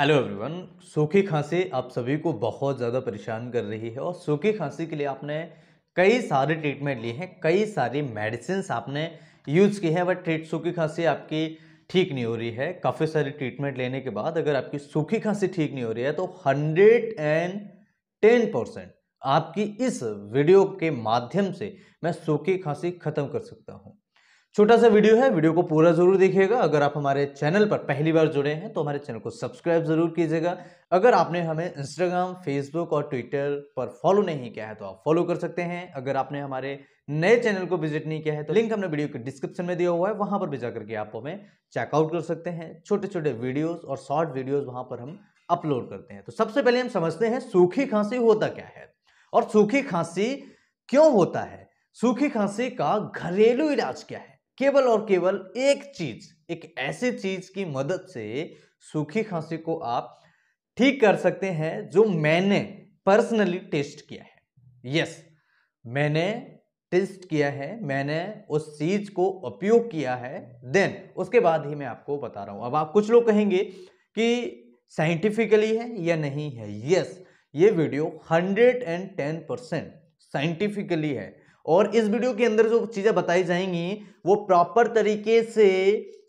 hello everyone सूखी खांसी आप सभी को बहुत ज़्यादा परेशान कर रही है और सूखी खांसी के लिए आपने कई सारे ट्रीटमेंट लिए हैं कई सारी मेडिसिन आपने यूज़ की है बट ट्रीट सूखी खांसी आपकी ठीक नहीं हो रही है काफ़ी सारे ट्रीटमेंट लेने के बाद अगर आपकी सूखी खांसी ठीक नहीं हो रही है तो हंड्रेड एंड टेन परसेंट आपकी इस वीडियो के माध्यम से मैं सूखी खांसी ख़त्म कर सकता हूँ छोटा सा वीडियो है वीडियो को पूरा जरूर देखिएगा अगर आप हमारे चैनल पर पहली बार जुड़े हैं तो हमारे चैनल को सब्सक्राइब जरूर कीजिएगा अगर आपने हमें इंस्टाग्राम फेसबुक और ट्विटर पर फॉलो नहीं किया है तो आप फॉलो कर सकते हैं अगर आपने हमारे नए चैनल को विजिट नहीं किया है तो लिंक हमने वीडियो के डिस्क्रिप्शन में दिया हुआ है वहां पर भी जाकर के आप हमें चेकआउट कर सकते हैं छोटे छोटे वीडियोज़ और शॉर्ट वीडियोज़ वहां पर हम अपलोड करते हैं तो सबसे पहले हम समझते हैं सूखी खांसी होता क्या है और सूखी खांसी क्यों होता है सूखी खांसी का घरेलू इलाज क्या है केवल और केवल एक चीज एक ऐसी चीज की मदद से सूखी खांसी को आप ठीक कर सकते हैं जो मैंने पर्सनली टेस्ट किया है यस मैंने टेस्ट किया है मैंने उस चीज को उपयोग किया है देन उसके बाद ही मैं आपको बता रहा हूं अब आप कुछ लोग कहेंगे कि साइंटिफिकली है या नहीं है यस ये video hundred and ten percent scientifically है और इस वीडियो के अंदर जो चीज़ें बताई जाएंगी वो प्रॉपर तरीके से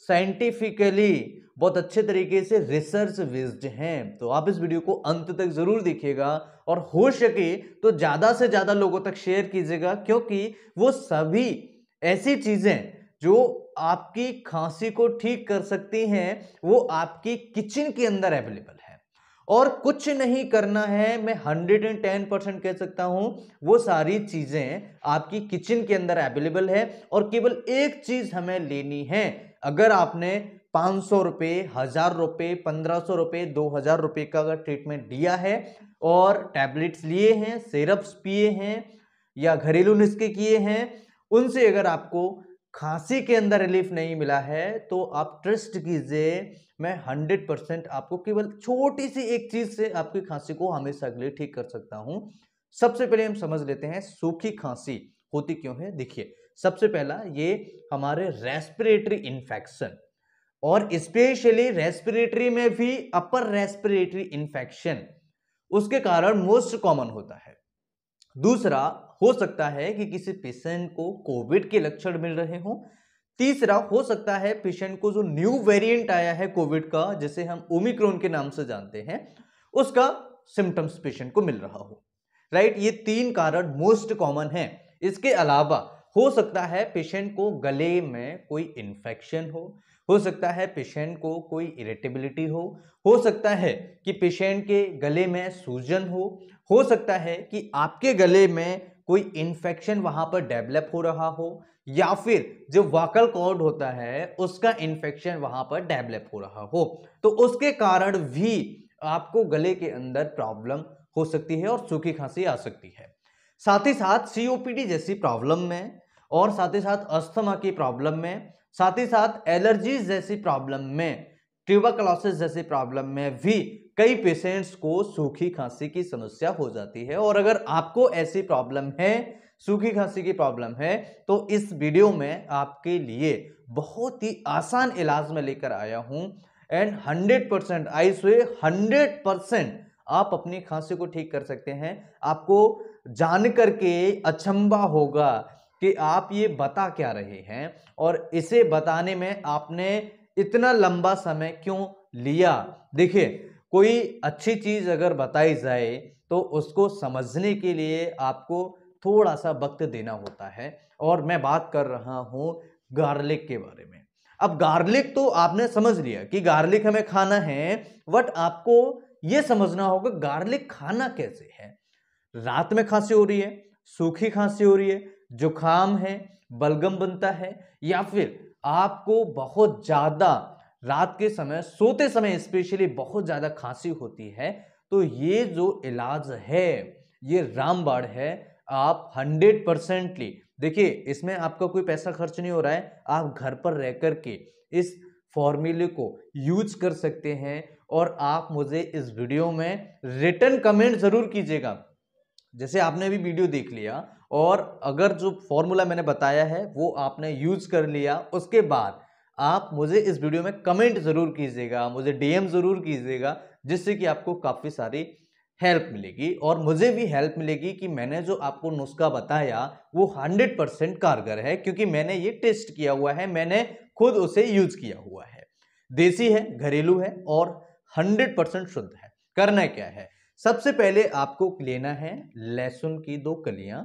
साइंटिफिकली बहुत अच्छे तरीके से रिसर्च बेस्ड हैं तो आप इस वीडियो को अंत तक ज़रूर देखिएगा और हो सके तो ज़्यादा से ज़्यादा लोगों तक शेयर कीजिएगा क्योंकि वो सभी ऐसी चीज़ें जो आपकी खांसी को ठीक कर सकती हैं वो आपकी किचन के अंदर अवेलेबल और कुछ नहीं करना है मैं हंड्रेड एंड टेन परसेंट कह सकता हूं वो सारी चीज़ें आपकी किचन के अंदर अवेलेबल है और केवल एक चीज़ हमें लेनी है अगर आपने पाँच सौ रुपये हज़ार रुपये पंद्रह सौ रुपये दो हज़ार रुपये का अगर ट्रीटमेंट दिया है और टैबलेट्स लिए हैं सिरप्स पिए हैं या घरेलू नुस्खे किए हैं उनसे अगर आपको खांसी के अंदर रिलीफ नहीं मिला है तो आप ट्रस्ट कीजिए मैं हंड्रेड परसेंट आपको केवल छोटी सी एक चीज से आपकी खांसी को हमेशा के लिए ठीक कर सकता हूं सबसे पहले हम समझ लेते हैं सूखी खांसी होती क्यों है देखिए सबसे पहला ये हमारे रेस्पिरेटरी इन्फेक्शन और स्पेशली रेस्पिरेटरी में भी अपर रेस्पिरेटरी इन्फेक्शन उसके कारण मोस्ट कॉमन होता है दूसरा हो सकता है कि किसी पेशेंट को कोविड के लक्षण मिल रहे हों तीसरा हो सकता है पेशेंट को जो न्यू वेरिएंट आया है कोविड का जिसे हम ओमिक्रोन के नाम से जानते हैं उसका सिम्टम्स पेशेंट को मिल रहा हो राइट ये तीन कारण मोस्ट कॉमन है इसके अलावा हो सकता है पेशेंट को गले में कोई इन्फेक्शन हो हो सकता है पेशेंट को कोई इरेटेबिलिटी हो हो सकता है कि पेशेंट के गले में सूजन हो हो सकता है कि आपके गले में कोई इन्फेक्शन वहाँ पर डेवलप हो रहा हो या फिर जो वाकल कॉर्ड होता है उसका इन्फेक्शन वहाँ पर डेवलप हो रहा हो तो उसके कारण भी आपको गले के अंदर प्रॉब्लम हो सकती है और सूखी खांसी आ सकती है साथ ही साथ सीओपीडी जैसी प्रॉब्लम में और साथ ही साथ अस्थमा की प्रॉब्लम में साथ ही साथ एलर्जीज जैसी प्रॉब्लम में ट्यूबाकलोसिस जैसी प्रॉब्लम में भी कई पेशेंट्स को सूखी खांसी की समस्या हो जाती है और अगर आपको ऐसी प्रॉब्लम है सूखी खांसी की प्रॉब्लम है तो इस वीडियो में आपके लिए बहुत ही आसान इलाज में लेकर आया हूं एंड 100 परसेंट आई स्वे हंड्रेड परसेंट आप अपनी खांसी को ठीक कर सकते हैं आपको जान करके अचंबा होगा कि आप ये बता क्या रहे हैं और इसे बताने में आपने इतना लंबा समय क्यों लिया देखिए कोई अच्छी चीज़ अगर बताई जाए तो उसको समझने के लिए आपको थोड़ा सा वक्त देना होता है और मैं बात कर रहा हूँ गार्लिक के बारे में अब गार्लिक तो आपने समझ लिया कि गार्लिक हमें खाना है बट आपको ये समझना होगा गार्लिक खाना कैसे है रात में खांसी हो रही है सूखी खांसी हो रही है जुखाम है बलगम बनता है या फिर आपको बहुत ज़्यादा रात के समय सोते समय स्पेशली बहुत ज़्यादा खांसी होती है तो ये जो इलाज है ये रामबाड़ है आप हंड्रेड परसेंटली देखिए इसमें आपका कोई पैसा खर्च नहीं हो रहा है आप घर पर रह करके इस फॉर्मूले को यूज कर सकते हैं और आप मुझे इस वीडियो में रिटर्न कमेंट ज़रूर कीजिएगा जैसे आपने भी वीडियो देख लिया और अगर जो फॉर्मूला मैंने बताया है वो आपने यूज कर लिया उसके बाद आप मुझे इस वीडियो में कमेंट ज़रूर कीजिएगा मुझे डीएम ज़रूर कीजिएगा जिससे कि आपको काफ़ी सारी हेल्प मिलेगी और मुझे भी हेल्प मिलेगी कि मैंने जो आपको नुस्खा बताया वो 100 परसेंट कारगर है क्योंकि मैंने ये टेस्ट किया हुआ है मैंने खुद उसे यूज किया हुआ है देसी है घरेलू है और 100 परसेंट शुद्ध है करना क्या है सबसे पहले आपको लेना है लहसुन की दो कलियां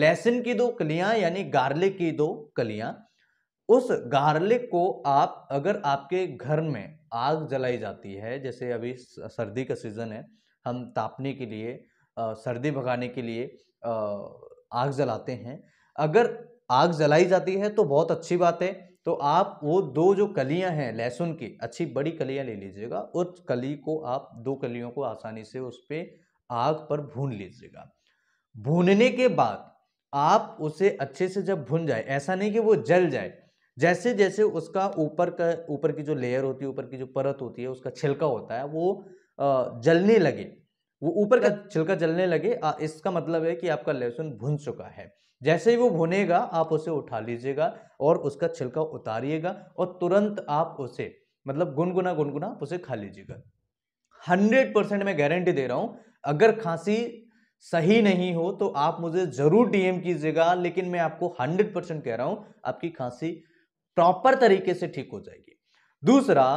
लहसुन की दो कलियां यानी गार्लिक की दो कलियां उस गार्लिक को आप अगर आपके घर में आग जलाई जाती है जैसे अभी सर्दी का सीज़न है हम तापने के लिए आ, सर्दी भगाने के लिए आ, आग जलाते हैं अगर आग जलाई जाती है तो बहुत अच्छी बात है तो आप वो दो जो कलियां हैं लहसुन की अच्छी बड़ी कलियां ले लीजिएगा उस कली को आप दो कलियों को आसानी से उस पर आग पर भून लीजिएगा भूनने के बाद आप उसे अच्छे से जब भून जाए ऐसा नहीं कि वो जल जाए जैसे जैसे उसका ऊपर का ऊपर की जो लेयर होती है ऊपर की जो परत होती है उसका छिलका होता है वो जलने लगे वो ऊपर का छिलका जलने लगे इसका मतलब है कि आपका लहसुन भुन चुका है जैसे ही वो भुनेगा आप उसे उठा लीजिएगा और उसका छिलका उतारिएगा और तुरंत आप उसे मतलब गुनगुना गुनगुना आप उसे खा लीजिएगा हंड्रेड परसेंट मैं गारंटी दे रहा हूँ अगर खांसी सही नहीं हो तो आप मुझे ज़रूर डीएम कीजिएगा लेकिन मैं आपको हंड्रेड परसेंट कह रहा हूँ आपकी खांसी प्रॉपर तरीके से ठीक हो जाएगी दूसरा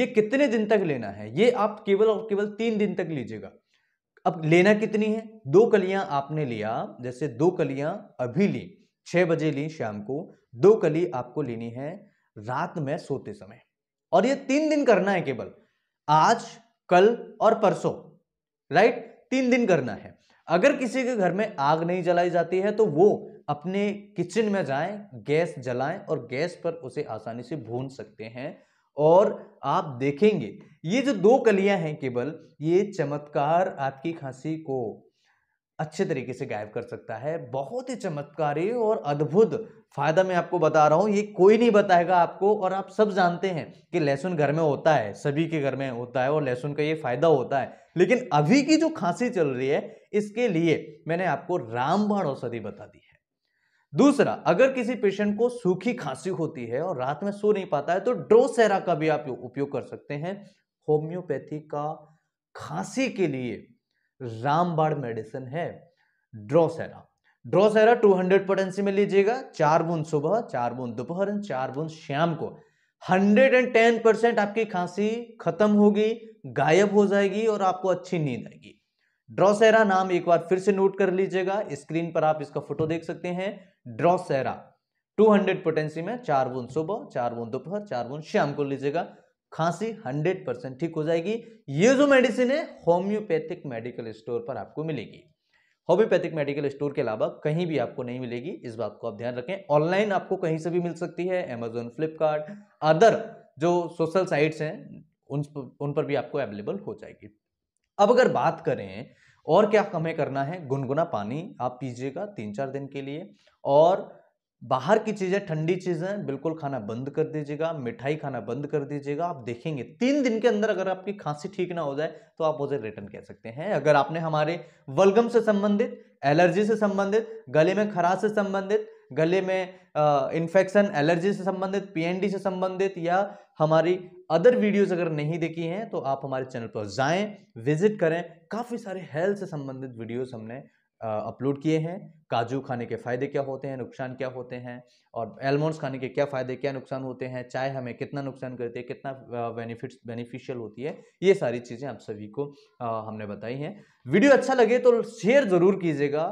ये कितने दिन तक लेना है ये आप केवल और केवल तीन दिन तक लीजिएगा अब लेना कितनी है दो कलियां आपने लिया जैसे दो कलियां अभी ली छह बजे ली शाम को दो कली आपको लेनी है रात में सोते समय और ये तीन दिन करना है केवल आज कल और परसों राइट तीन दिन करना है अगर किसी के घर में आग नहीं जलाई जाती है तो वो अपने किचन में जाएं गैस जलाएं और गैस पर उसे आसानी से भून सकते हैं और आप देखेंगे ये जो दो कलियां हैं केवल ये चमत्कार आपकी खांसी को अच्छे तरीके से गायब कर सकता है बहुत ही चमत्कारी और अद्भुत फायदा मैं आपको बता रहा हूँ ये कोई नहीं बताएगा आपको और आप सब जानते हैं कि लहसुन घर में होता है सभी के घर में होता है और लहसुन का ये फायदा होता है लेकिन अभी की जो खांसी चल रही है इसके लिए मैंने आपको रामबाण औषधि बता दी है दूसरा अगर किसी पेशेंट को सूखी खांसी होती है और रात में सो नहीं पाता है तो ड्रोसेरा का भी आप उपयोग कर सकते हैं होम्योपैथी का खांसी के लिए रामबाड़ मेडिसिन है ड्रोसेरा ड्रोसेरा 200 हंड्रेड पोटेंसी में लीजिएगा चार बूंद सुबह चार बूंद दोपहर चार बूंद शाम को 110 परसेंट आपकी खांसी खत्म होगी गायब हो जाएगी और आपको अच्छी नींद आएगी ड्रोसेरा नाम एक बार फिर से नोट कर लीजिएगा स्क्रीन पर आप इसका फोटो देख सकते हैं ड्रॉसेरा 200 पोटेंसी में चार बूंद सुबह चार बूंद दोपहर चार बूंद शाम को लीजिएगा खांसी 100 परसेंट ठीक हो जाएगी ये जो मेडिसिन है होम्योपैथिक मेडिकल स्टोर पर आपको मिलेगी होम्योपैथिक मेडिकल स्टोर के अलावा कहीं भी आपको नहीं मिलेगी इस बात को आप ध्यान रखें ऑनलाइन आपको कहीं से भी मिल सकती है अमेजोन फ्लिपकार्ट अदर जो सोशल साइट्स हैं उन उन पर भी आपको अवेलेबल हो जाएगी अब अगर बात करें और क्या हमें करना है गुनगुना पानी आप पीजिएगा तीन चार दिन के लिए और बाहर की चीज़ें ठंडी चीज़ें बिल्कुल खाना बंद कर दीजिएगा मिठाई खाना बंद कर दीजिएगा आप देखेंगे तीन दिन के अंदर अगर आपकी खांसी ठीक ना हो जाए तो आप मुझे रिटर्न कह सकते हैं अगर आपने हमारे वलगम से संबंधित एलर्जी से संबंधित गले में खराश से संबंधित गले में इन्फेक्शन एलर्जी से संबंधित पीएनडी से संबंधित या हमारी अदर वीडियोस अगर नहीं देखी हैं तो आप हमारे चैनल पर जाएं विजिट करें काफ़ी सारे हेल्थ से संबंधित वीडियोस हमने अपलोड किए हैं काजू खाने के फ़ायदे क्या होते हैं नुकसान क्या होते हैं और एलमोंड्स खाने के क्या फ़ायदे क्या नुकसान होते हैं चाय हमें कितना नुकसान करती है कितना बेनिफिट्स बेनिफिशियल होती है ये सारी चीज़ें आप सभी को आ, हमने बताई हैं वीडियो अच्छा लगे तो शेयर ज़रूर कीजिएगा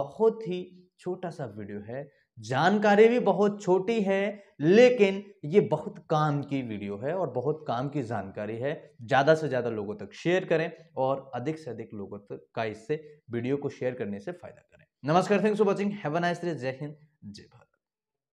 बहुत ही छोटा सा वीडियो है जानकारी भी बहुत छोटी है लेकिन ये बहुत काम की वीडियो है और बहुत काम की जानकारी है ज़्यादा से ज़्यादा लोगों तक शेयर करें और अधिक से अधिक लोगों तक का इससे वीडियो को शेयर करने से फायदा करें नमस्कार thanks for watching have a nice day जय हिंद जय भारत